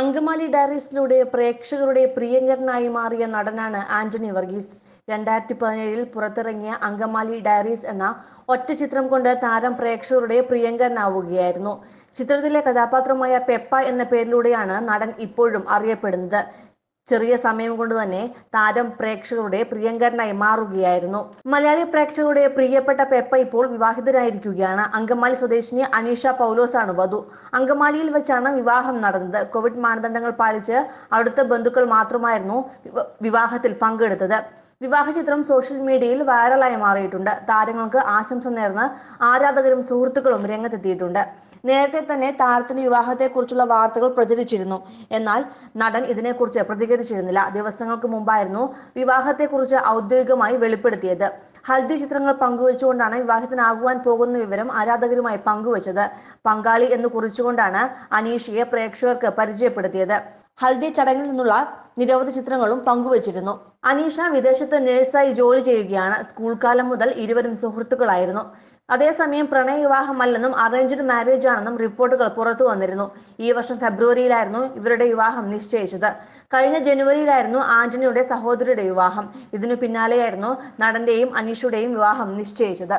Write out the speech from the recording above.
അങ്കമാലി ഡയറീസിലൂടെ പ്രേക്ഷകരുടെ പ്രിയങ്കരനായി മാറിയ നടനാണ് ആന്റണി വർഗീസ് രണ്ടായിരത്തി പതിനേഴിൽ പുറത്തിറങ്ങിയ അങ്കമാലി ഡയറീസ് എന്ന ഒറ്റ ചിത്രം കൊണ്ട് താരം പ്രേക്ഷകരുടെ പ്രിയങ്കരനാവുകയായിരുന്നു ചിത്രത്തിലെ കഥാപാത്രമായ പെപ്പ എന്ന പേരിലൂടെയാണ് നടൻ ഇപ്പോഴും അറിയപ്പെടുന്നത് ചെറിയ സമയം കൊണ്ട് തന്നെ താരം പ്രേക്ഷകരുടെ പ്രിയങ്കരനായി മാറുകയായിരുന്നു മലയാളി പ്രേക്ഷകരുടെ പ്രിയപ്പെട്ട പെപ്പ ഇപ്പോൾ വിവാഹിതരായിരിക്കുകയാണ് അങ്കമാലി സ്വദേശിനി അനീഷ പൗലോസ് ആണ് വധു അങ്കമാലിയിൽ വെച്ചാണ് വിവാഹം നടന്നത് കോവിഡ് മാനദണ്ഡങ്ങൾ പാലിച്ച് അടുത്ത ബന്ധുക്കൾ മാത്രമായിരുന്നു വിവാഹത്തിൽ പങ്കെടുത്തത് വിവാഹ ചിത്രം സോഷ്യൽ മീഡിയയിൽ വൈറലായി മാറിയിട്ടുണ്ട് താരങ്ങൾക്ക് ആശംസ നേർന്ന് ആരാധകരും സുഹൃത്തുക്കളും രംഗത്തെത്തിയിട്ടുണ്ട് നേരത്തെ തന്നെ താരത്തിന്റെ വിവാഹത്തെക്കുറിച്ചുള്ള വാർത്തകൾ പ്രചരിച്ചിരുന്നു എന്നാൽ നടൻ ഇതിനെക്കുറിച്ച് പ്രതികരിച്ചിരുന്നില്ല ദിവസങ്ങൾക്ക് മുമ്പായിരുന്നു വിവാഹത്തെക്കുറിച്ച് ഔദ്യോഗികമായി വെളിപ്പെടുത്തിയത് ഹൽദി ചിത്രങ്ങൾ പങ്കുവച്ചുകൊണ്ടാണ് വിവാഹത്തിനാകുവാൻ പോകുന്ന വിവരം ആരാധകരുമായി പങ്കുവച്ചത് പങ്കാളി എന്ന് കുറിച്ചുകൊണ്ടാണ് അനീഷയെ പ്രേക്ഷകർക്ക് പരിചയപ്പെടുത്തിയത് ഹൽദി ചടങ്ങിൽ നിന്നുള്ള നിരവധി ചിത്രങ്ങളും പങ്കുവച്ചിരുന്നു അനീഷ വിദേശത്ത് നഴ്സായി ജോലി ചെയ്യുകയാണ് സ്കൂൾ കാലം മുതൽ ഇരുവരും സുഹൃത്തുക്കളായിരുന്നു അതേസമയം പ്രണയ വിവാഹമല്ലെന്നും അറേഞ്ച്ഡ് മാരേജ് ആണെന്നും റിപ്പോർട്ടുകൾ പുറത്തു വന്നിരുന്നു ഈ വർഷം ഫെബ്രുവരിയിലായിരുന്നു ഇവരുടെ വിവാഹം നിശ്ചയിച്ചത് കഴിഞ്ഞ ജനുവരിയിലായിരുന്നു ആന്റണിയുടെ സഹോദരിയുടെ വിവാഹം ഇതിനു പിന്നാലെയായിരുന്നു നടന്റെയും അനീഷയുടെയും വിവാഹം നിശ്ചയിച്ചത്